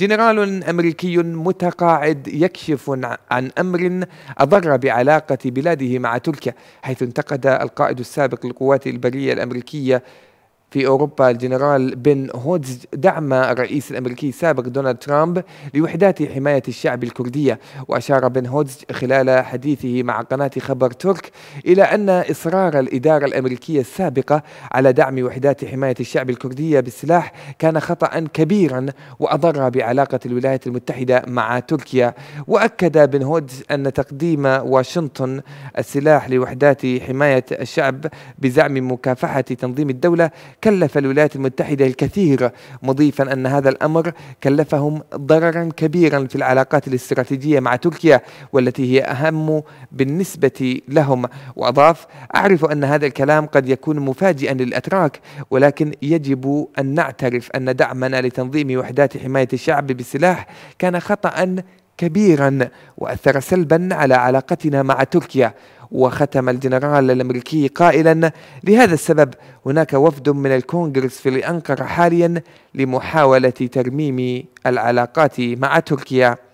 جنرال أمريكي متقاعد يكشف عن أمر أضر بعلاقة بلاده مع تركيا حيث انتقد القائد السابق للقوات البرية الأمريكية في أوروبا الجنرال بن هودز دعم الرئيس الأمريكي السابق دونالد ترامب لوحدات حماية الشعب الكردية وأشار بن هودز خلال حديثه مع قناة خبر ترك إلى أن إصرار الإدارة الأمريكية السابقة على دعم وحدات حماية الشعب الكردية بالسلاح كان خطأ كبيرا وأضر بعلاقة الولايات المتحدة مع تركيا وأكد بن هودز أن تقديم واشنطن السلاح لوحدات حماية الشعب بزعم مكافحة تنظيم الدولة كلف الولايات المتحدة الكثير مضيفا أن هذا الأمر كلفهم ضررا كبيرا في العلاقات الاستراتيجية مع تركيا والتي هي أهم بالنسبة لهم وأضاف أعرف أن هذا الكلام قد يكون مفاجئا للأتراك ولكن يجب أن نعترف أن دعمنا لتنظيم وحدات حماية الشعب بالسلاح كان خطأ كبيرا واثر سلبا على علاقتنا مع تركيا وختم الجنرال الامريكي قائلا لهذا السبب هناك وفد من الكونغرس في انقره حاليا لمحاوله ترميم العلاقات مع تركيا